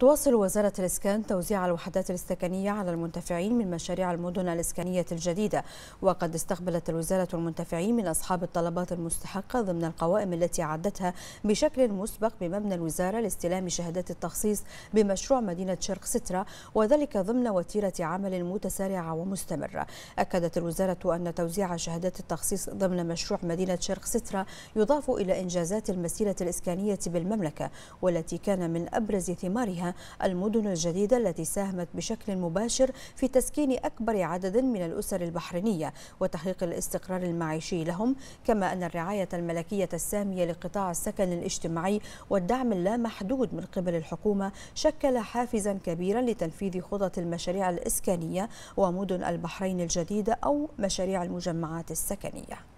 تواصل وزارة الإسكان توزيع الوحدات الإسكانية على المنتفعين من مشاريع المدن الإسكانية الجديدة وقد استقبلت الوزارة المنتفعين من أصحاب الطلبات المستحقة ضمن القوائم التي عدتها بشكل مسبق بمبنى الوزارة لاستلام شهادات التخصيص بمشروع مدينة شرق سترة وذلك ضمن وتيرة عمل متسارعة ومستمرة أكدت الوزارة أن توزيع شهادات التخصيص ضمن مشروع مدينة شرق سترة يضاف إلى إنجازات المسيرة الإسكانية بالمملكة والتي كان من أبرز ثمارها المدن الجديدة التي ساهمت بشكل مباشر في تسكين أكبر عدد من الأسر البحرينية وتحقيق الاستقرار المعيشي لهم كما أن الرعاية الملكية السامية لقطاع السكن الاجتماعي والدعم اللامحدود من قبل الحكومة شكل حافزا كبيرا لتنفيذ خطط المشاريع الإسكانية ومدن البحرين الجديدة أو مشاريع المجمعات السكنية